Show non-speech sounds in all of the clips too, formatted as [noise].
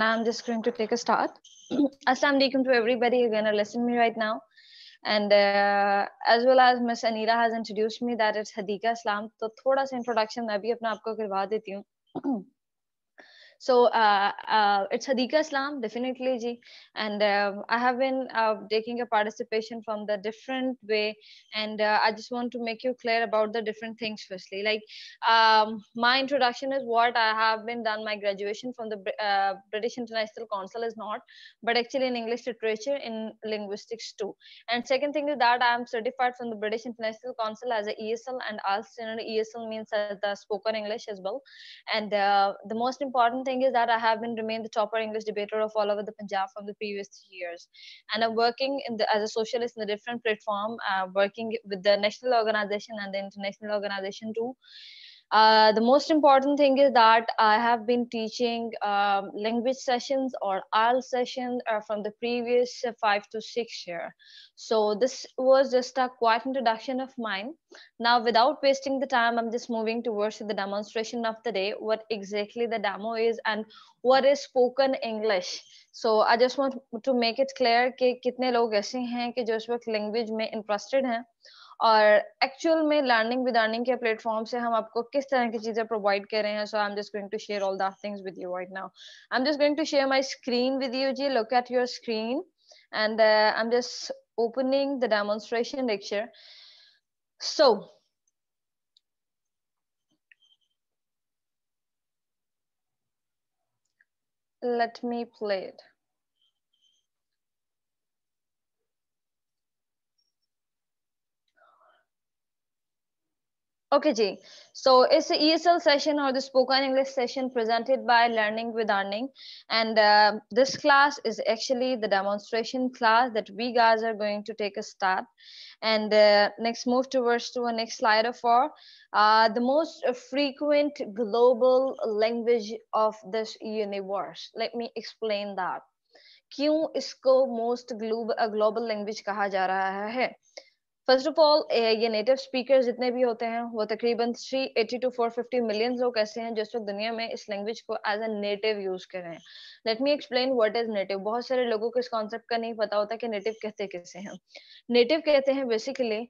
Now I'm just going to take a start. [clears throat] Assalamu alaikum to everybody who's going to listen me right now. And uh, as well as Miss Anira has introduced me that it's Hadika Islam. So, a little introduction I'll अपना आपको करवा देती so uh, uh, it's Hadika Islam, definitely, Ji. And um, I have been uh, taking a participation from the different way. And uh, I just want to make you clear about the different things firstly. Like um, my introduction is what I have been done my graduation from the uh, British International Council is not, but actually in English literature, in linguistics too. And second thing is that I am certified from the British International Council as a ESL and also you know, ESL means as the spoken English as well. And the most important thing thing is that I have been remained the topper English debater of all over the Punjab from the previous years. And I'm working in the, as a socialist in a different platform, uh, working with the national organization and the international organization too. Uh, the most important thing is that I have been teaching um, language sessions or IELTS sessions uh, from the previous uh, five to six year. So this was just a quiet introduction of mine. Now, without wasting the time, I'm just moving towards the demonstration of the day, what exactly the demo is and what is spoken English. So I just want to make it clear that कितने लोग ऐसे हैं कि जो language में interested हैं और actual में लर्निंग विद अर्निंग के प्लेटफॉर्म से हम आपको किस तरह की चीजें प्रोवाइड कर रहे हैं so I am just going to share all that things with you right now I am just going to share my screen with you जी look at your screen and uh, I'm just opening the demonstration lecture. So, let me play it. Okay, Ji. So it's the ESL session or the spoken English session presented by Learning with Earning. And uh, this class is actually the demonstration class that we guys are going to take a start. And uh, next move towards to a next slide of four. Uh, the most frequent global language of this universe. Let me explain that. क्यों इसको most global, uh, global language कहा जा रहा है? First of all ये native speaker जितने भी होते हैं वो तकरीबन एटी टू फिफ्टी मिलियन लोग ऐसे हैं जो इस वक्त दुनिया में इस लैंग्वेज को एज ए नेटिव यूज कर रहे हैं let me explain what is native बहुत सारे लोगों को इस कॉन्सेप्ट का नहीं पता होता कि नेटिव कहते कैसे हैं नेटिव कहते हैं बेसिकली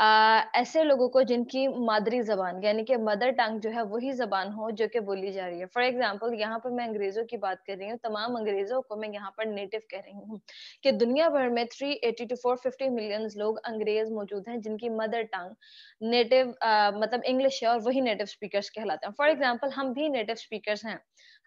ऐसे लोगों को जिनकी मादरी जबान यानी कि मदर टंग जो है वही जबान हो जो कि बोली जा रही है फॉर एग्जाम्पल यहाँ पर मैं अंग्रेजों की बात कर रही हूँ तमाम अंग्रेजों को मैं यहाँ पर नेटिव कह रही हूँ कि दुनिया भर में three eighty to four fifty million लोग अंग्रेज मौजूद हैं जिनकी मदर टंग नेटिव मतलब इंग्लिश है और वही नेटिव स्पीकर कहलाते हैं फॉर एग्जाम्पल हम भी नेटिव स्पीकर हैं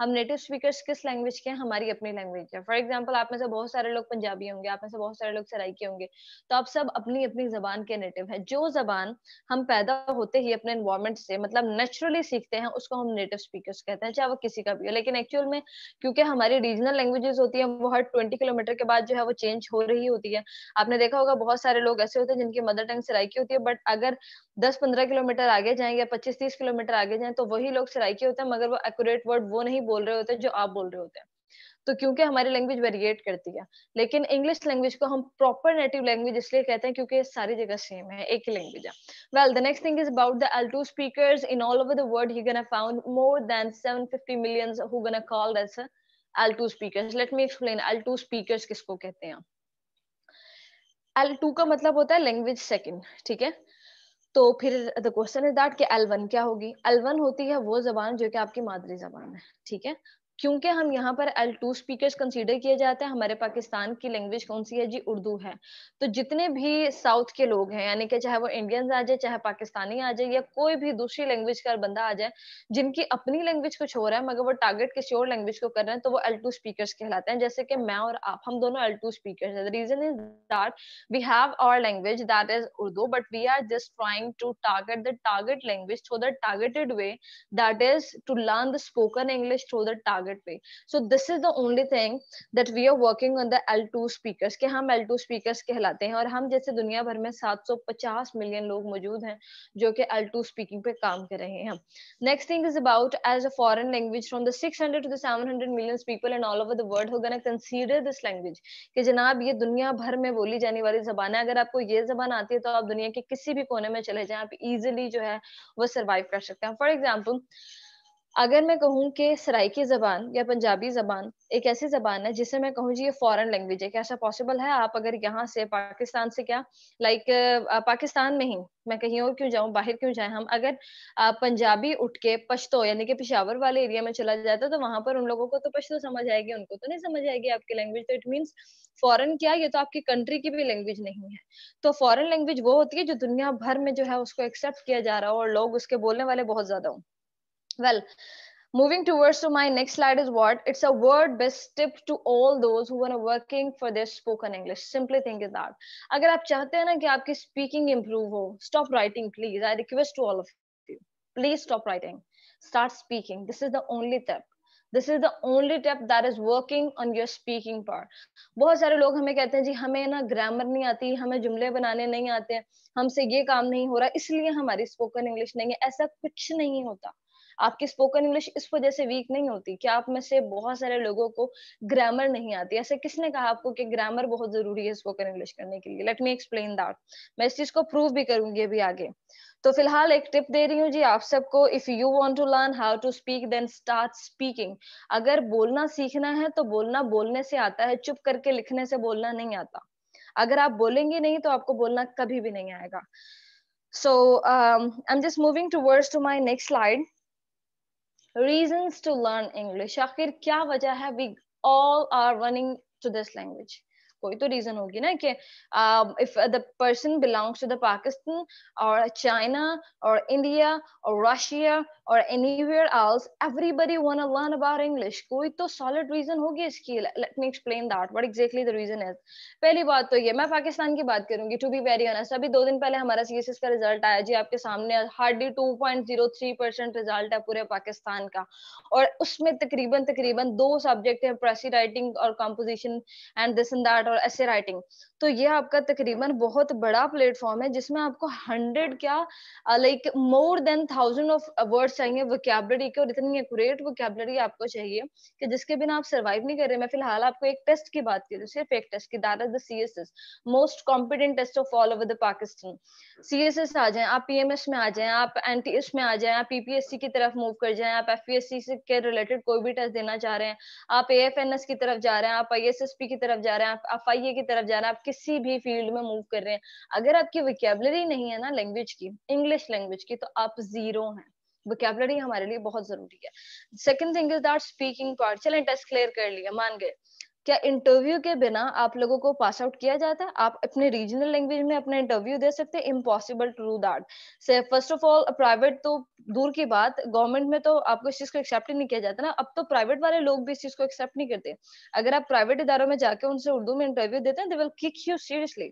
हम नेटिव स्पीकर्स किस लैंग्वेज के हैं हमारी अपनी लैंग्वेज है फॉर एग्जाम्पल आप में से बहुत सारे लोग पंजाबी होंगे आप में से बहुत सारे लोग के होंगे तो आप सब अपनी अपनी जबान के नेटिव है जो जबान हम पैदा होते ही अपने इन्वायरमेंट से मतलब नेचुरली सीखते हैं उसको हम नेटिव स्पीकर कहते हैं चाहे वो किसी का भी हो लेकिन एक्चुअल में क्योंकि हमारी रीजनल लैंग्वेजेस होती है वो हर ट्वेंटी किलोमीटर के बाद जो है वो चेंज हो रही होती है आपने देखा होगा बहुत सारे लोग ऐसे होते हैं जिनकी मदर टंग की होती है बट अगर दस पंद्रह किलोमीटर आगे जाएंगे या पच्चीस तीस किलोमीटर आगे जाए तो वही लोग के होते हैं मगर वो एक्यूरेट वर्ड वो नहीं बोल रहे होते हैं जो आप बोल रहे होते हैं तो क्योंकि हमारी लैंग्वेज वेरिएट करती है लेकिन इंग्लिश लैंग्वेज को हम प्रॉपर नेटिव लैंग्वेज इसलिए कहते हैं क्योंकि सारी जगह सेम है एक ही लैंग्वेज है well the next thing is about the L two speaker in all over the world he gonna found more than 750 millions who gonna called as speaker let me explain L two speaker किसको कहते हैं L two का मतलब होता है language second ठीक है तो फिर द क्वेश्चन इज दैट कि एल वन क्या होगी एल वन होती है वो जबान जो कि आपकी मादरी जबान है ठीक है क्योंकि हम यहाँ पर एल टू स्पीकर्स कंसीडर किए जाते हैं हमारे पाकिस्तान की लैंग्वेज कौन सी है जी उर्दू है तो जितने भी साउथ के लोग हैं यानी कि चाहे वो इंडियन आ जाए चाहे पाकिस्तानी आ जाए या कोई भी दूसरी लैंग्वेज का बंदा आ जाए जिनकी अपनी लैंग्वेज कुछ हो रहा है मगर वो टारगेट किसी और लैंग्वेज को कर रहे हैं तो वो एल टू कहलाते हैं जैसे कि मैं और आप हम दोनों L two speaker reason is that we have our language that is Urdu but we are just trying to target the target language through the targeted way that is to learn the spoken English through the target target पे so this is the only thing that we are working on the L2 speakers के हम L2 speakers कहलाते हैं और हम जैसे दुनिया भर में 750 मिलियन लोग मौजूद हैं जो कि L2 speaking पे काम कर रहे हैं next thing is about as a foreign language from the 600 to the 700 million people and all over the world who are gonna consider this language कि जनाब ये दुनिया भर में बोली जाने वाली जबान है अगर आपको ये जबान आती है तो आप दुनिया के किसी भी कोने में चले जाएं आप इजिली जो है वो सर्वाइव कर सकते हैं फॉर एग्जाम्पल अगर मैं कहूँ कि सराइकी जबान या पंजाबी जबान एक ऐसी जबान है जिसे मैं कहूँ जी ये फॉरेन लैंग्वेज है क्या ऐसा पॉसिबल है आप अगर यहाँ से पाकिस्तान से क्या लाइक पाकिस्तान में ही मैं कहीं और क्यों जाऊँ बाहर क्यों जाए हम अगर पंजाबी उठ के पश्तो यानी कि पिशावर वाले एरिया में चला जाता तो वहां पर उन लोगों को तो पश्तो समझ आएगी उनको तो नहीं समझ आएगी आपकी लैंग्वेज तो इट मीन्स फॉरन क्या ये तो आपकी कंट्री की भी लैंग्वेज नहीं है तो फॉरन लैंग्वेज वो होती है जो दुनिया भर में जो है उसको एक्सेप्ट किया जा रहा हो और लोग उसके बोलने वाले बहुत ज्यादा हों well moving towards to my next slide is what it's a word best tip to all those who are working for their spoken english simply think is that agar aap chahte hain na ki aapki speaking improve ho stop writing please i request to all of you please stop writing start speaking this is the only tip this is the only tip that is working on your speaking part बहुत सारे लोग हमें कहते हैं जी हमें ना grammar नहीं आती हमें जुमले बनाने नहीं आते हैं हमसे ये काम नहीं हो रहा इसलिए हमारी स्पोकन इंग्लिश नहीं है ऐसा कुछ नहीं होता आपकी स्पोकन इंग्लिश इस वजह से वीक नहीं होती क्या आप में से बहुत सारे लोगों को ग्रामर नहीं आती ऐसे किसने कहा आपको कि ग्रामर बहुत जरूरी है स्पोकन इंग्लिश करने के लिए लेट मी एक्सप्लेन दैट मैं इस चीज को प्रूव भी करूंगी अभी आगे तो फिलहाल एक टिप दे रही हूँ जी आप सबको if you want to learn how to speak then start speaking अगर बोलना सीखना है तो बोलना बोलने से आता है चुप करके लिखने से बोलना नहीं आता अगर आप बोलेंगे नहीं तो आपको बोलना कभी भी नहीं आएगा so I am just moving towards to my next slide reasons to learn english Akhir, kya वजह hai? we all are running to this language कोई तो रीजन होगी ना कि if the person belongs to the Pakistan और China और India और Russia और anywhere else everybody wanna learn about English कोई तो सॉलिड रीजन होगी इसकी let me explain that what exactly the reason is पहली बात तो ये मैं पाकिस्तान की बात करूंगी टू बी वेरी ऑनेस्ट अभी दो दिन पहले हमारा सीएसएस का रिजल्ट आया जी आपके सामने हार्डली 2.03 रिजल्ट है पूरे पाकिस्तान का और उसमें तकरीबन तकरीबन दो सब्जेक्ट है प्रेसी राइटिंग और composition and this and that और ऐसे राइटिंग तो ये आपका तकरीबन बहुत बड़ा प्लेटफॉर्म है जिसमें आपको हंड्रेड क्या like more than thousand of word चाहिए वोकेबलरी के और इतनी एक्यूरेट वोकेबलरी आपको चाहिए कि जिसके बिना आप सर्वाइव नहीं कर रहे मैं फिलहाल आपको एक टेस्ट की बात की सिर्फ एक टेस्ट की that is the C S S most competent test of all over the Pakistan C S S आ जाए आप पी एम एस में आ जाए आप एन टी एस में आ जाए आप पी पी एस सी की तरफ मूव कर जाए आप एफ पी एस सी के रिलेटेड कोई भी टेस्ट देना चाह रहे हैं आप ए एफ एन एस की तरफ जा रहे हैं आप आई एस एस पी की तरफ जा रहे हैं आप आई की तरफ जा रहे हैं आप किसी भी फील्ड में मूव कर रहे हैं अगर आपकी वोकेबलरी नहीं है ना लैंग्वेज की इंग्लिश लैंग्वेज की तो आप जीरो हैं वोकेबलरी हमारे लिए बहुत जरूरी है second thing is that speaking part चलें टेस्ट क्लियर कर लिया मान गए क्या इंटरव्यू के बिना आप लोगों को पास आउट किया जाता है आप अपने रीजनल लैंग्वेज में अपना इंटरव्यू दे सकते हैं इम्पॉसिबल टू डू दैट से फर्स्ट ऑफ ऑल प्राइवेट तो दूर की बात गवर्नमेंट में तो आपको इस चीज को एक्सेप्ट ही नहीं किया जाता ना अब तो प्राइवेट वाले लोग भी इस चीज को एक्सेप्ट नहीं करते अगर आप प्राइवेट इधारों में जाके उनसे उर्दू में इंटरव्यू देते हैं they will kick you seriously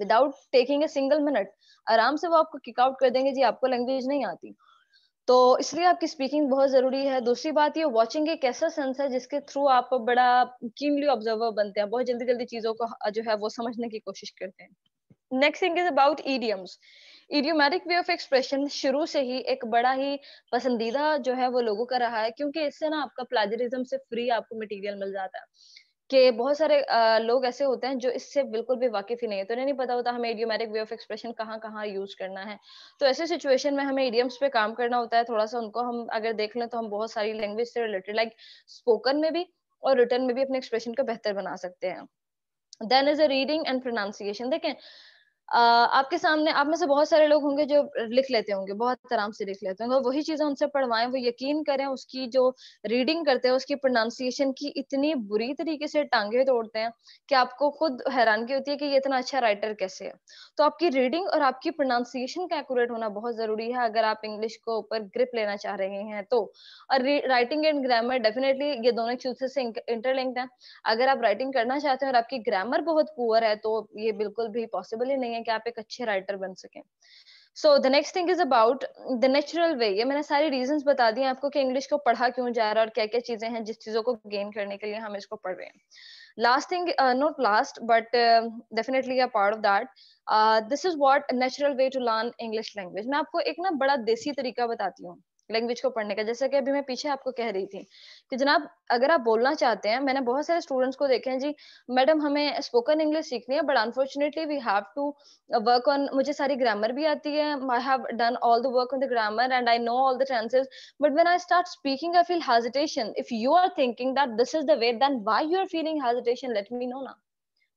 without taking a single minute आराम से वो आपको किक आउट कर देंगे जी आपको लैंग्वेज नहीं आती तो इसलिए आपकी स्पीकिंग बहुत जरूरी है दूसरी बात ये वॉचिंग एक ऐसा सेंस है जिसके थ्रू आप बड़ा कीनली ऑब्जर्वर बनते हैं बहुत जल्दी जल्दी चीजों को जो है वो समझने की कोशिश करते हैं next thing is about idioms idiomatic way of expression शुरू से ही एक बड़ा ही पसंदीदा जो है वो लोगों का रहा है क्योंकि इससे ना आपका प्लाजरिज्म से फ्री आपको मटेरियल मिल जाता है कि बहुत सारे लोग ऐसे होते हैं जो इससे बिल्कुल भी वाकिफ ही नहीं है तो उन्हें नहीं पता होता हमें इडियोमेटिक वे ऑफ एक्सप्रेशन कहाँ कहाँ यूज करना है तो ऐसे सिचुएशन में हमें इडियम्स पे काम करना होता है थोड़ा सा उनको हम अगर देख लें तो हम बहुत सारी लैंग्वेज से रिलेटेड लाइक स्पोकन में भी और रिटर्न में भी अपने एक्सप्रेशन को बेहतर बना सकते हैं then is a reading and pronunciation देखें आपके सामने आप में से बहुत सारे लोग होंगे जो लिख लेते होंगे बहुत आराम से लिख लेते होंगे वही चीज उनसे पढ़वाएं वो यकीन करें उसकी जो रीडिंग करते हैं उसकी प्रोनाउंसिएशन की इतनी बुरी तरीके से टांगे तोड़ते हैं कि आपको खुद हैरानगी होती है कि ये इतना अच्छा राइटर कैसे है तो आपकी रीडिंग और आपकी प्रोनाउंसिएशन का एकट होना बहुत जरूरी है अगर आप इंग्लिश को ऊपर ग्रिप लेना चाह रहे हैं तो और राइटिंग एंड ग्रामर डेफिनेटली ये दोनों एक दूसरे से इंटरलिंक्ड है अगर आप राइटिंग करना चाहते हैं और आपकी ग्रामर बहुत पुअर है तो ये बिल्कुल भी पॉसिबल ही नहीं है हैं कि आप एक अच्छे राइटर बन सकें so the next thing is about the natural way ये मैंने सारी रीजंस बता दी आपको कि इंग्लिश को पढ़ा क्यों जा रहा है और क्या क्या चीजें हैं जिस चीजों को गेन करने के लिए हम इसको पढ़ रहे हैं last thing not last but definitely a part of that this is what natural way to learn English language मैं आपको एक ना बड़ा देसी तरीका बताती हूँ लैंग्वेज को पढ़ने का जैसे कि अभी मैं पीछे आपको कह रही थी कि जनाब अगर आप बोलना चाहते हैं मैंने बहुत सारे स्टूडेंट्स को देखे हैं जी मैडम हमें स्पोकन इंग्लिश सीखनी है but unfortunately we have to work on मुझे सारी ग्रामर भी आती है I have done all the work on the grammar and I know all the tenses but when I start speaking I feel hesitation if you are thinking that this is the way then why you are feeling hesitation let me know ना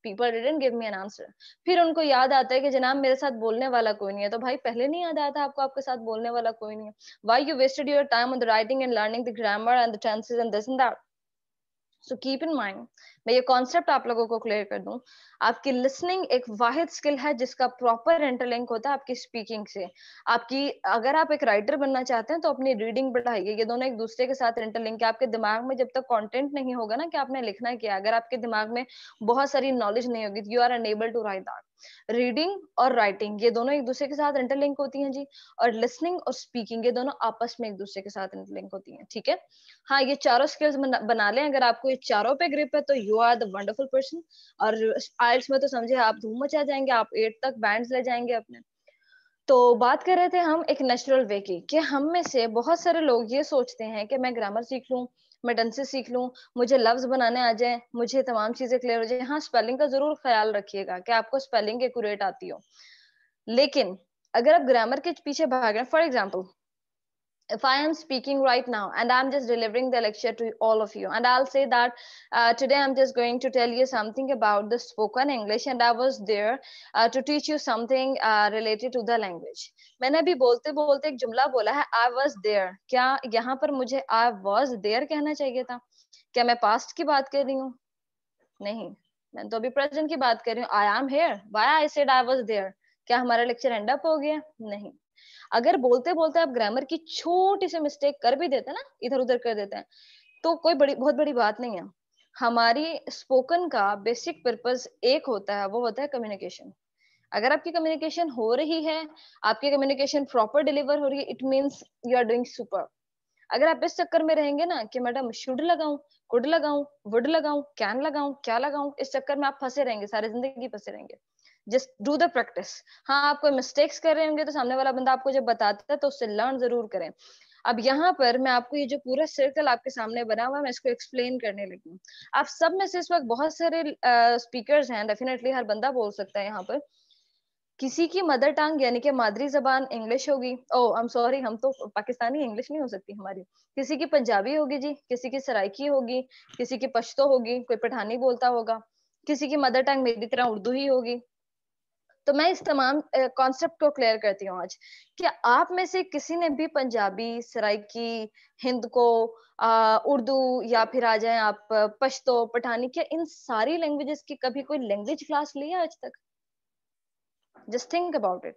people didn't give me N answer फिर उनको याद आता है कि जनाब मेरे साथ बोलने वाला कोई नहीं है तो भाई पहले नहीं याद आया था आपको आपके साथ बोलने वाला कोई नहीं है why you wasted your time on the writing and learning the grammar and the tenses and this and that so keep in mind मैं ये कॉन्सेप्ट आप लोगों को क्लियर कर दूं आपकी लिसनिंग एक वाहिद स्किल है जिसका प्रॉपर इंटरलिंक होता है आपकी स्पीकिंग से आपकी अगर आप एक राइटर बनना चाहते हैं तो अपनी रीडिंग बढ़ाइए ये दोनों एक दूसरे के साथ इंटरलिंक है आपके दिमाग में जब तक कॉन्टेंट नहीं होगा ना कि आपने लिखना किया अगर आपके दिमाग में बहुत सारी नॉलेज नहीं होगी you are unable to write that reading और राइटिंग ये दोनों एक दूसरे के साथ इंटरलिंक होती हैं जी और लिसनिंग और स्पीकिंग ये दोनों आपस में एक दूसरे के साथ इंटरलिंक होती हैं ठीक है हाँ ये चारों स्किल्स बना लें अगर आपको ये चारों पे ग्रिप है तो you are the wonderful person और आइल्स में तो समझे आप धूम मचा जाएंगे आप एट तक बैंड ले जाएंगे अपने तो बात कर रहे थे हम एक नेचुरल वे की कि हम में से बहुत सारे लोग ये सोचते हैं कि मैं ग्रामर सीख लूँ मैं ढंग से सीख लूँ मुझे लफ्ज बनाने आ जाए मुझे तमाम चीजें क्लियर हो जाए हाँ स्पेलिंग का जरूर ख्याल रखिएगा कि आपको स्पेलिंग एक्यूरेट आती हो लेकिन अगर आप ग्रामर के पीछे भाग रहे हैं for example if I am speaking right now and I'm just delivering the lecture to all of you, and I'll say that uh, today I'm just going to tell you something about the spoken English, and I was there uh, to teach you something uh, related to the language. maine bhi bolte bolte ek jumla bola hai i was there kya yahan par mujhe i was there kehna chahiye tha kya main past ki baat kar rahi hu nahi main to abhi present ki baat kar rahi hu i am here why i said i was there kya hamara lecture end up ho gaya nahi अगर बोलते बोलते आप grammar की छोटी सी mistake कर भी देते हैं ना इधर उधर कर देते हैं तो कोई बड़ी बहुत बड़ी बात नहीं है हमारी स्पोकन का बेसिक पर्पज एक होता है वो होता है कम्युनिकेशन अगर आपकी कम्युनिकेशन हो रही है आपकी कम्युनिकेशन प्रॉपर डिलीवर हो रही है it means you are doing super अगर आप इस चक्कर में रहेंगे ना कि मैडम शुड लगाऊं कुड लगाऊं वुड लगाऊं कैन लगाऊं क्या लगाऊं इस चक्कर में आप फंसे रहेंगे सारी जिंदगी फंसे रहेंगे जस्ट डू द प्रैक्टिस हाँ आप कोई मिस्टेक्स कर रहे होंगे तो सामने वाला बंदा आपको जब बताता है तो उससे लर्न जरूर करें अब यहाँ पर मैं आपको ये जो पूरा सर्कल आपके सामने बना हुआ है मैं इसको एक्सप्लेन करने लगी हूँ आप सब में से इस वक्त बहुत सारे स्पीकर्स हैं डेफिनेटली हर बंदा बोल सकता है यहाँ पर किसी की मदर टंग यानी कि मादरी जबान इंग्लिश होगी ओ आई एम सॉरी हम तो पाकिस्तानी इंग्लिश नहीं हो सकती हमारी किसी की पंजाबी होगी जी किसी की सराइकी होगी किसी की पश्तो होगी कोई पठानी बोलता होगा किसी की मदर टंग मेरी तरह उर्दू ही होगी तो मैं इस तमाम कॉन्सेप्ट को क्लियर करती हूँ आज कि आप में से किसी ने भी पंजाबी सराइकी हिंद को उर्दू या फिर आ जाए आप पश्तो पठानी क्या इन सारी लैंग्वेजेस की कभी कोई लैंग्वेज क्लास ली है आज तक जस्ट थिंक अबाउट इट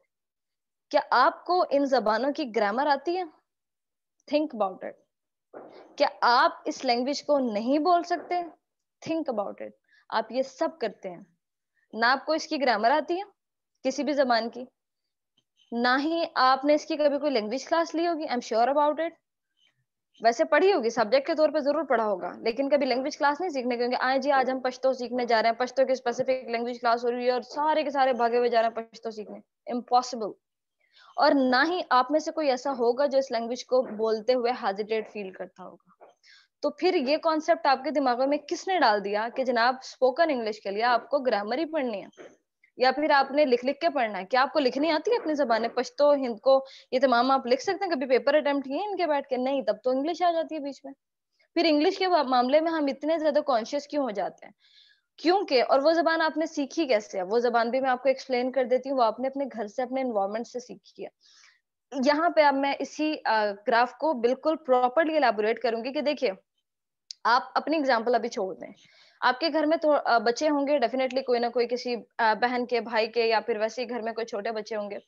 क्या आपको इन जबानों की ग्रामर आती है थिंक अबाउट इट क्या आप इस लैंग्वेज को नहीं बोल सकते थिंक अबाउट इट आप ये सब करते हैं ना आपको इसकी ग्रामर आती है किसी भी जबान की ना ही आपने इसकी कभी कोई लैंग्वेज क्लास ली होगी I am sure about it वैसे पढ़ी होगी सब्जेक्ट के तौर पे जरूर पढ़ा होगा लेकिन कभी लैंग्वेज क्लास नहीं सीखने क्योंकि आए जी आज हम पश्तो सीखने जा रहे हैं पश्तो की स्पेसिफिक लैंग्वेज क्लास हो रही है और सारे के सारे भागे हुए जा रहे हैं पश्तो सीखने इम्पॉसिबल और ना ही आप में से कोई ऐसा होगा जो इस लैंग्वेज को बोलते हुए हेजिटेट फील करता होगा तो फिर ये कॉन्सेप्ट आपके दिमाग में किसने डाल दिया कि जनाब स्पोकन इंग्लिश के लिए आपको ग्रामर ही पढ़नी है या फिर आपने लिख लिख के पढ़ना है क्या आपको लिखनी आती है अपनी जबान पश्तो हिंद को ये तमाम आप लिख सकते हैं कभी पेपर अटेम्प्ट किए इनके बैठ के नहीं तब तो इंग्लिश आ जाती है बीच में फिर इंग्लिश के मामले में हम इतने ज्यादा कॉन्शियस क्यों हो जाते हैं क्योंकि और वो जबान आपने सीखी कैसे है वो जबान भी मैं आपको एक्सप्लेन कर देती हूँ वो आपने अपने घर से अपने इन्वायरमेंट से सीखी है यहाँ पे अब मैं इसी ग्राफ को बिल्कुल प्रॉपरली एलाबोरेट करूंगी कि देखिए आप अपनी एग्जाम्पल अभी छोड़ दें आपके घर में तो बच्चे होंगे डेफिनेटली कोई ना कोई किसी बहन के भाई के या फिर वैसे ही घर में कोई छोटे बच्चे होंगे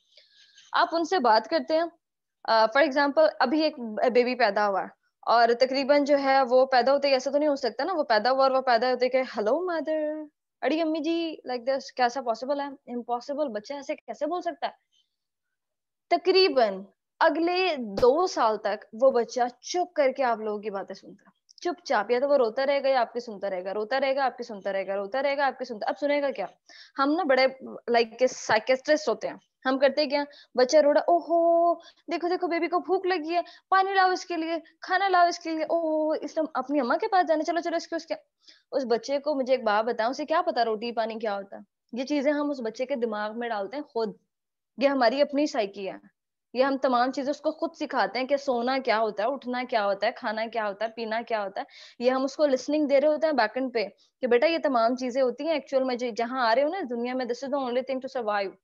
आप उनसे बात करते हैं फॉर uh, एग्जाम्पल अभी एक बेबी पैदा हुआ और तकरीबन जो है वो पैदा होते ऐसा तो नहीं हो सकता ना वो पैदा हुआ और वो पैदा होते कि हेलो मदर अड़ी अम्मी जी लाइक like दिस कैसा पॉसिबल है इम्पॉसिबल बच्चा ऐसे कैसे बोल सकता है तकरीबन अगले दो साल तक वो बच्चा चुप करके आप लोगों की बातें सुनता चुपचाप या तो वो रोता रहेगा या आपकी सुनता रहेगा रोता रहेगा आपकी सुनता रहेगा रोता रहेगा आपकी सुनता अब सुनेगा क्या हम ना बड़े लाइक साइकेस्ट्रिस्ट होते हैं हम करते हैं क्या बच्चा रोड़ा ओहो देखो देखो बेबी को भूख लगी है पानी लाओ इसके लिए खाना लाओ इसके लिए ओह इसने अपनी अम्मा के पास जाना चलो चलो इसके उसके उस बच्चे को मुझे एक बात बताओ उसे क्या पता रोटी पानी क्या होता ये चीजें हम उस बच्चे के दिमाग में डालते हैं खुद ये हमारी अपनी साइकी है ये हम तमाम चीजें उसको खुद सिखाते हैं कि सोना क्या होता है उठना क्या होता है खाना क्या होता है पीना क्या होता है ये हम उसको लिसनिंग दे रहे होते हैं बैकेंड पे कि बेटा ये तमाम चीजें होती हैं एक्चुअल में जहाँ आ रहे हो ना दुनिया में this is the only thing to survive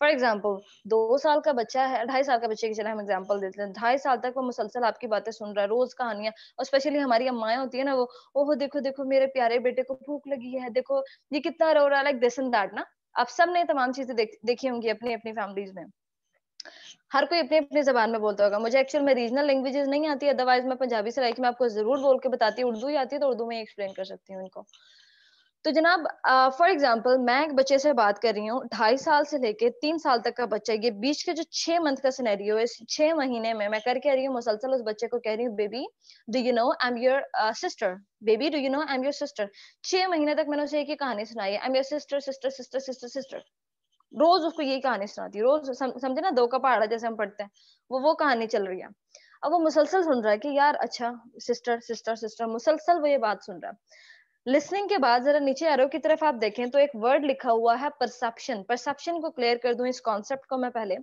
for example दो साल का बच्चा है ढाई साल का बच्चे की चले हम एग्जाम्पल देते हैं ढाई साल तक वो मुसलसल आपकी बातें सुन रहा है रोज कहानियां और स्पेशली हमारी अम्माएं होती है ना वो ओहो देखो देखो मेरे प्यारे बेटे को भूख लगी है देखो ये कितना रो रहा है लाइक दिस इन दैट ना आप सब ने तमाम चीजें देखी होंगी अपनी अपनी फैमिलीज में हर कोई अपनी अपनी जबान में बोलता होगा मुझे एक्चुअल में रीजनल लैंग्वेजेस नहीं आती अदरवाइज मैं पंजाबी से लाइक मैं आपको जरूर बोल के बताती उर्दू ही आती है तो उर्दू में एक्सप्लेन कर सकती हूँ इनको तो जनाब फॉर एग्जाम्पल मैं एक बच्चे से बात कर रही हूँ ढाई साल से लेके तीन साल तक का बच्चा ये बीच के जो छह मंथ का सिनेरियो है छह महीने में मैं करके आ रही हूँ मुसलसल उस बच्चे को कह रही हूँ baby do you know I am your sister baby do you know I am your sister छह महीने तक मैंने उसे एक ही कहानी सुनाई I am your sister sister sister sister sister रोज उसको यही कहानी सुनाती है रोज समझे ना दो का पहाड़ा जैसे हम पढ़ते हैं वो वो कहानी चल रही है अब वो मुसलसल सुन रहा है कि यार अच्छा सिस्टर सिस्टर सिस्टर मुसलसल वो ये बात सुन रहा है लिसनिंग के बाद जरा नीचे एरो की तरफ आप देखें तो एक वर्ड लिखा हुआ है परसेप्शन परसेप्शन को क्लियर कर दूं इस कॉन्सेप्ट को मैं पहले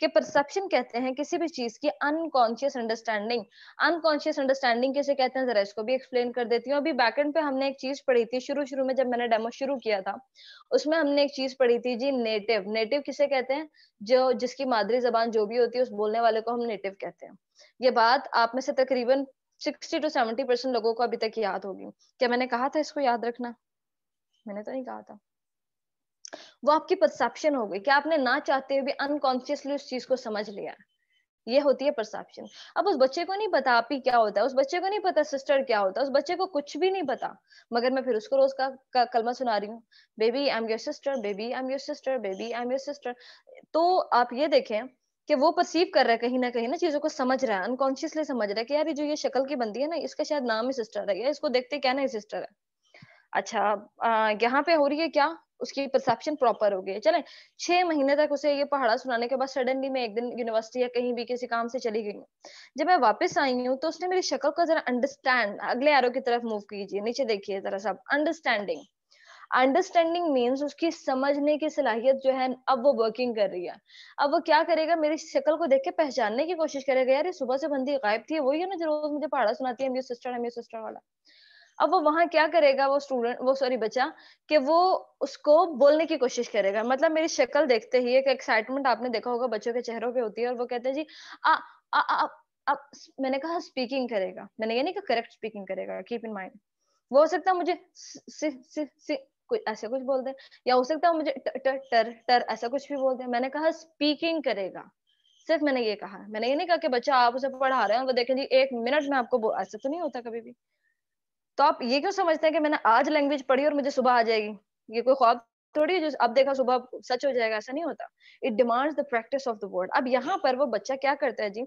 कि परसेप्शन कहते हैं किसी भी चीज की अनकॉन्शियस अंडरस्टैंडिंग अनकॉन्शियस अंडरस्टैंडिंग कैसे कहते हैं जरा इसको भी एक्सप्लेन कर देती हूँ अभी बैकेंड पे हमने एक चीज पढ़ी थी शुरू शुरू में जब मैंने डेमो शुरू किया था उसमें हमने एक चीज पढ़ी थी जी नेटिव नेटिव किसे कहते हैं जो जिसकी मादरी जबान जो भी होती है उस बोलने वाले को हम नेटिव कहते हैं ये बात आप में से तकरीबन सिक्सटी टू सेवेंटी परसेंट लोगों को अभी तक याद होगी क्या मैंने कहा था इसको याद रखना मैंने तो नहीं कहा था वो आपकी परसेप्शन हो गई कि आपने ना चाहते हुए भी अनकॉन्शियसली उस चीज को समझ लिया ये होती है परसेप्शन अब उस बच्चे को नहीं पता आप ही क्या होता है उस बच्चे को नहीं पता सिस्टर क्या होता है उस बच्चे को कुछ भी नहीं पता मगर मैं फिर उसको रोज का, का कलमा सुना रही हूँ baby I am your sister baby I am your sister baby I am your sister तो आप ये देखें कि वो परसीव कर रहा है कहीं ना कहीं ना चीजों को समझ रहा है अनकॉन्शियसली समझ रहा है कि यार ये जो ये शक्ल की बंदी है ना इसका शायद नाम ही सिस्टर है या इसको देखते क्या ना सिस्टर है अच्छा यहाँ पे हो रही है क्या उसकी परसेप्शन प्रॉपर हो गई है चले छह महीने तक उसे ये पहाड़ा सुनाने के बाद सडनली मैं एक दिन यूनिवर्सिटी या कहीं भी किसी काम से चली गई हूँ जब मैं वापस आई हूँ तो उसने मेरी शक्ल का जरा अंडरस्टैंड अगले एरो की तरफ मूव कीजिए नीचे देखिए जरा सब अंडरस्टैंडिंग अंडरस्टैंडिंग मीन्स उसकी समझने की सलाहियत जो है अब वो वर्किंग कर रही है अब वो क्या करेगा मेरी शक्ल को देख के पहचानने की कोशिश करेगा यार ये सुबह से बंदी गायब थी वही है ना जो रोज मुझे पहाड़ा सुनाती है सिस्टर है सिस्टर वाला अब वो वहां क्या करेगा वो स्टूडेंट वो सॉरी बच्चा कि वो उसको बोलने की कोशिश करेगा मतलब मेरी शक्ल देखते ही एक एक्साइटमेंट आपने देखा होगा बच्चों के चेहरों पे होती है और वो कहते हैं जी आ आ, आ, अब मैंने कहा स्पीकिंग करेगा मैंने ये नहीं कहा करेक्ट स्पीकिंग करेगा कीप इन माइंड वो हो सकता है मुझे सि, सि, सि, कुछ ऐसा कुछ बोल दे या हो सकता है मुझे टर टर टर ऐसा कुछ भी बोल दे मैंने कहा स्पीकिंग करेगा सिर्फ मैंने ये कहा मैंने ये नहीं कहा कि बच्चा आप उसे पढ़ा रहे हैं वो देखें जी एक मिनट में आपको ऐसा तो नहीं होता कभी भी तो आप ये क्यों समझते हैं कि मैंने आज लैंग्वेज पढ़ी और मुझे सुबह आ जाएगी ये कोई ख्वाब थोड़ी जो अब देखा सुबह सच हो जाएगा ऐसा नहीं होता it demands the practice of the word अब यहाँ पर वो बच्चा क्या करता है जी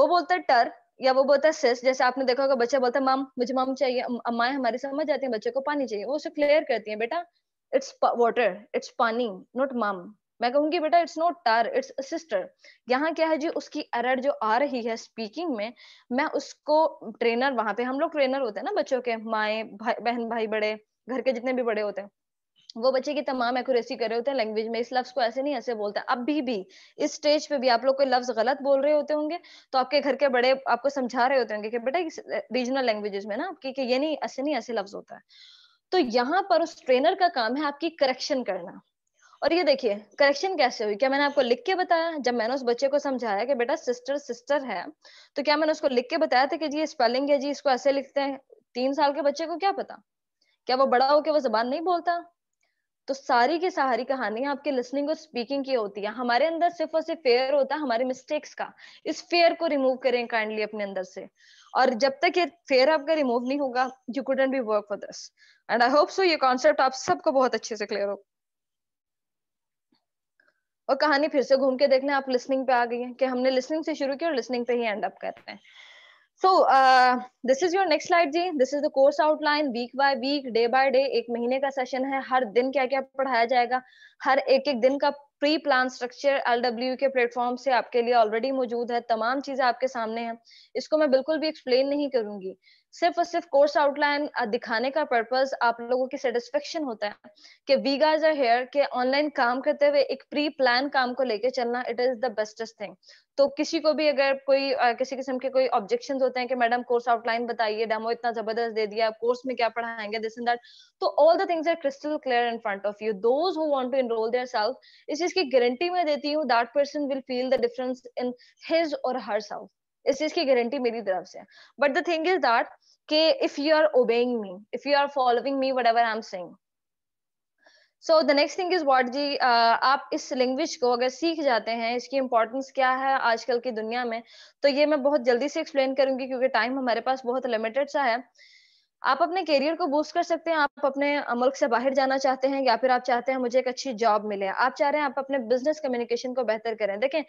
वो बोलता है टर या वो बोलता है सिस जैसे आपने देखा होगा बच्चा बोलता है माम मुझे माम चाहिए अम्माएं हमारी समझ जाती है बच्चे को पानी चाहिए वो उसे क्लियर करती है बेटा इट्स वाटर इट्स पानी नॉट माम मैं कहूंगी बेटा it's not tar it's sister यहाँ क्या है जी उसकी एरर जो आ रही है स्पीकिंग में मैं उसको ट्रेनर वहां पे हम लोग ट्रेनर होते हैं ना बच्चों के माए भाई बहन भाई बड़े घर के जितने भी बड़े होते हैं वो बच्चे की तमाम एक्यूरेसी कर रहे होते हैं लैंग्वेज में इस लफ्ज को ऐसे नहीं ऐसे बोलते अभी भी इस स्टेज पे भी आप लोग कोई लफ्ज गलत बोल रहे होते होंगे तो आपके घर के बड़े आपको समझा रहे होते होंगे कि बेटा रीजनल लैंग्वेजेस में ना आपकी कि ये नहीं ऐसे नहीं ऐसे लफ्ज होता है तो यहाँ पर उस ट्रेनर का काम है आपकी करेक्शन करना और ये देखिए करेक्शन कैसे हुई क्या मैंने आपको लिख के बताया जब मैंने उस बच्चे को समझाया कि बेटा सिस्टर सिस्टर है तो क्या मैंने उसको लिख के बताया था कि जी स्पेलिंग है जी इसको ऐसे लिखते हैं तीन साल के बच्चे को क्या पता क्या वो बड़ा हो के वो जबान नहीं बोलता तो सारी की सारी कहानियां आपके लिसनिंग और स्पीकिंग की होती है हमारे अंदर सिर्फ और सिर्फ फेयर होता है हमारे मिस्टेक्स का इस फेयर को रिमूव करें काइंडली अपने अंदर से और जब तक ये फेयर आपका रिमूव नहीं होगा you couldn't be work for this and I hope so ये कॉन्सेप्ट आप सबको बहुत अच्छे से क्लियर हो और कहानी फिर से घूम के देखने आप लिसनिंग पे आ गई है कि हमने लिसनिंग से शुरू की और लिसनिंग पे ही एंड अप कर रहे हैं so this is your next slide जी this is the course outline week by week day by day एक महीने का सेशन है हर दिन क्या क्या पढ़ाया जाएगा हर एक एक दिन का प्री प्लान स्ट्रक्चर एलडब्ल्यू के प्लेटफॉर्म से आपके लिए ऑलरेडी मौजूद है तमाम चीजें आपके सामने हैं इसको मैं बिल्कुल भी एक्सप्लेन नहीं करूंगी सिर्फ और सिर्फ कोर्स आउटलाइन दिखाने का पर्पज आप लोगों की सेटिस्फेक्शन होता है कि वी गाइज आर हेयर के ऑनलाइन काम करते हुए एक प्री प्लान काम को लेके चलना it is the bestest thing तो किसी को भी अगर कोई आ, किसी किस्म के कोई ऑब्जेक्शन होते हैं कि मैडम कोर्स आउटलाइन बताइए डेमो इतना जबरदस्त दे दिया कोर्स में क्या पढ़ाएंगे दिस एंड दैट तो all the things are crystal clear in front of you those who want to enroll their self इस चीज की गारंटी मैं देती हूँ that person will feel the difference in his और हर सेल्फ इस चीज की गारंटी मेरी तरफ से but the thing is that के if you are obeying me if you are following me whatever I am saying so the next thing is what जी आप इस लैंग्वेज को अगर सीख जाते हैं इसकी इम्पोर्टेंस क्या है आजकल की दुनिया में तो ये मैं बहुत जल्दी से एक्सप्लेन करूंगी क्योंकि टाइम हमारे पास बहुत लिमिटेड सा है आप अपने करियर को बूस्ट कर सकते हैं आप अपने मुल्क से बाहर जाना चाहते हैं या फिर आप चाहते हैं मुझे एक अच्छी जॉब मिले आप चाह रहे हैं आप अपने बिजनेस कम्युनिकेशन को बेहतर करें देखें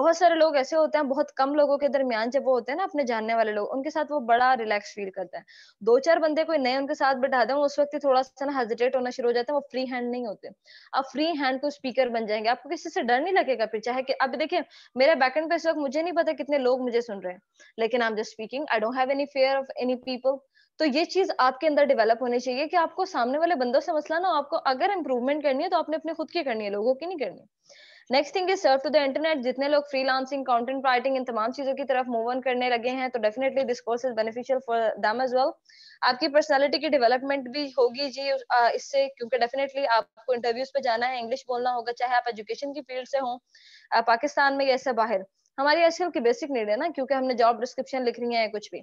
बहुत सारे लोग ऐसे होते हैं बहुत कम लोगों के दरमियान जब वो होते हैं ना अपने जानने वाले लोग उनके साथ वो बड़ा रिलैक्स फील करते हैं दो चार बंदे कोई नए उनके साथ बैठा दें उस वक्त थोड़ा सा ना हेजिटेट होना शुरू हो जाता है वो फ्री हैंड नहीं होते आप फ्री हैंड को स्पीकर बन जाएंगे आपको किसी से डर नहीं लगेगा फिर चाहे कि अब देखिए मेरा बैकेंड पे इस वक्त मुझे नहीं पता कितने लोग मुझे सुन रहे हैं लेकिन I am just speaking I don't have any fear of any people तो ये चीज आपके अंदर डेवलप होनी चाहिए कि आपको सामने वाले बंदों से मसला ना आपको अगर इंप्रूवमेंट करनी है तो आपने अपने खुद की करनी है लोगों की नहीं करनी next thing is serve to the internet जितने लोग फ्रीलांसिंग कंटेंट राइटिंग इन तमाम चीजों की तरफ मूव ऑन करने लगे हैं तो definitely this course is beneficial for them as well आपकी पर्सनालिटी की डेवलपमेंट भी होगी जी इससे क्योंकि डेफिनेटली आपको इंटरव्यूज पे जाना है इंग्लिश बोलना होगा चाहे आप एजुकेशन की फील्ड से हों पाकिस्तान में या बाहर हमारी आजकल की बेसिक नीड है ना क्योंकि हमने जॉब डिस्क्रिप्शन लिख रही है कुछ भी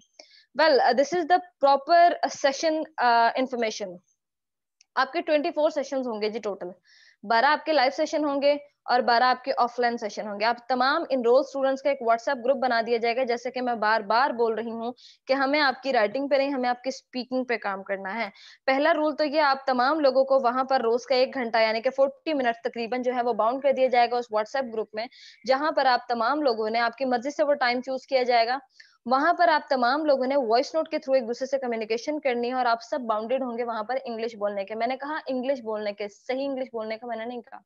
well this is the proper session information आपके 24 सेशंस होंगे जी टोटल बारह आपके लाइव सेशन होंगे और बारह आपके ऑफलाइन सेशन होंगे आप तमाम इनरोल स्टूडेंट्स का एक व्हाट्सएप ग्रुप बना दिया जाएगा जैसे कि मैं बार बार बोल रही हूँ कि हमें आपकी राइटिंग पे नहीं हमें आपकी स्पीकिंग पे काम करना है पहला रूल तो ये आप तमाम लोगों को वहां पर रोज का एक घंटा यानी कि फोर्टी मिनट तकरीबन जो है वो बाउंड कर दिया जाएगा उस व्हाट्सएप ग्रुप में जहां पर आप तमाम लोगों ने आपकी मर्जी से वो टाइम चूज किया जाएगा वहां पर आप तमाम लोगों ने वॉइस नोट के थ्रू एक दूसरे से कम्युनिकेशन करनी है और आप सब बाउंडेड होंगे वहां पर इंग्लिश बोलने के मैंने कहा इंग्लिश बोलने के सही इंग्लिश बोलने का मैंने नहीं कहा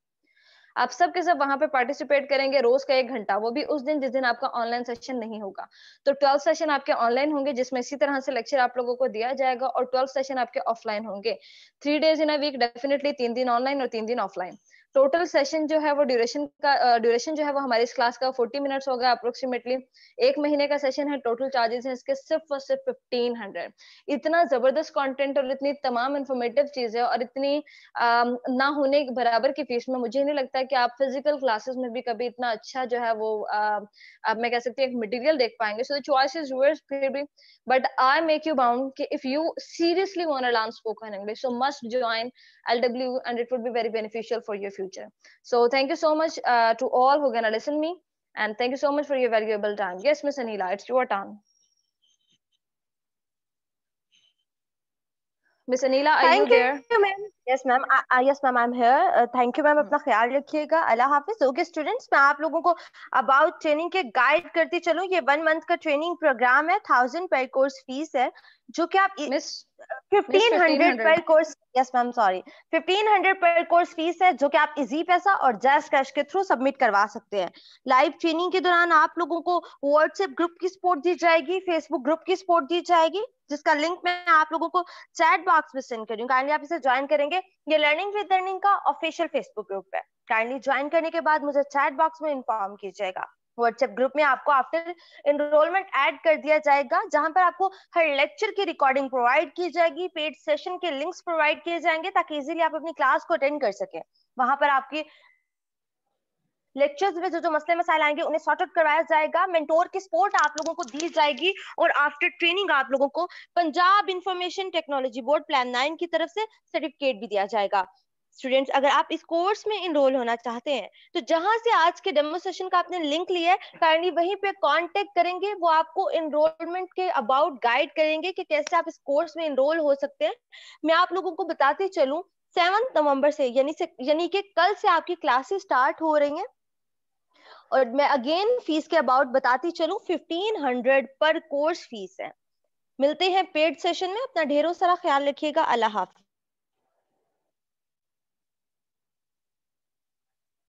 आप सब के सब वहां पे पार्टिसिपेट करेंगे रोज का एक घंटा वो भी उस दिन जिस दिन आपका ऑनलाइन सेशन नहीं होगा तो ट्वेल्व सेशन आपके ऑनलाइन होंगे जिसमें इसी तरह से लेक्चर आप लोगों को दिया जाएगा और ट्वेल्व सेशन आपके ऑफलाइन होंगे three days in a week definitely तीन दिन ऑनलाइन और तीन दिन ऑफलाइन टोटल सेशन जो है वो ड्यूरेशन का ड्यूरेशन जो है वो हमारे इस क्लास का 40 मिनट्स होगा अप्रोक्सीमेटली एक महीने का सेशन है टोटल चार्जेस है इसके सिर्फ और सिर्फ फिफ्टीन हंड्रेड इतना जबरदस्त कंटेंट और इतनी तमाम इन्फॉर्मेटिव चीजें और इतनी आ, ना होने बराबर की फीस में मुझे नहीं लगता कि आप फिजिकल क्लासेस में भी कभी इतना अच्छा जो है वो आप मैं कह सकती हूँ एक मटीरियल देख पाएंगे so the choice is yours फिर भी but I make you bound कि if you seriously want a learn spoken English so must join L W and it would be very beneficial for your future future. So thank you so much uh, to all who are going to listen me. And thank you so much for your valuable time. Yes, Miss Anila, it's your turn. Miss Anila are you there ma'am yes ma'am yes ma'am I am here thank you ma'am अपना ख्याल रखिएगा अल्लाह हाफिज okay students मैं आप लोगों को about training के guide करती चलूं ये वन मंथ का ट्रेनिंग प्रोग्राम है थाउजेंड पर कोर्स फीस है जो कि आप miss fifteen hundred per course yes ma'am sorry fifteen hundred per course fees है जो कि आप इजी पैसा और जैस कैश के थ्रू सबमिट करवा सकते हैं लाइव ट्रेनिंग के दौरान आप लोगों को व्हाट्सएप ग्रुप की सपोर्ट दी जाएगी फेसबुक ग्रुप की सपोर्ट दी जाएगी जिसका लिंक मैं आप लोगों को चैट बॉक्स में सेंड करी काइंडली आप इसे ज्वाइन करेंगे ये लर्निंग विद लर्निंग का ऑफिशियल फेसबुक ग्रुप है काइंडली ज्वाइन करने के बाद मुझे चैट बॉक्स में इन्फॉर्म कीजिएगा व्हाट्सएप ग्रुप में आपको आफ्टर एनरोलमेंट ऐड कर दिया जाएगा जहां पर आपको हर लेक्चर की रिकॉर्डिंग प्रोवाइड की जाएगी पेड सेशन के लिंक्स प्रोवाइड किए जाएंगे ताकि इजीली आप अपनी क्लास को अटेंड कर सके वहां पर आपकी लेक्चर्स में जो जो मसले मसाइल आएंगे उन्हें सॉर्ट आउट करवाया जाएगा मेंटोर की सपोर्ट आप लोगों को दी जाएगी और आफ्टर ट्रेनिंग आप लोगों को Punjab information technology board plan nine की तरफ से सर्टिफिकेट भी दिया जाएगा स्टूडेंट्स अगर आप इस कोर्स में इनरोल होना चाहते हैं तो जहां से आज के डेमो सेशन का आपने लिंक लिया है काइंडली वहीं पे कांटेक्ट करेंगे वो आपको इनरोलमेंट के अबाउट गाइड करेंगे कि कैसे आप इस कोर्स में इनरोल हो सकते हैं मैं आप लोगों को बताते चलूं सेवन नवंबर से यानी से यानी कि कल से आपकी क्लासेस स्टार्ट हो रही हैं और मैं अगेन फीस के अबाउट बताती चलू fifteen hundred per course fees है मिलते हैं पेड सेशन में अपना ढेरों सारा ख्याल रखिएगा अल्लाह हाफि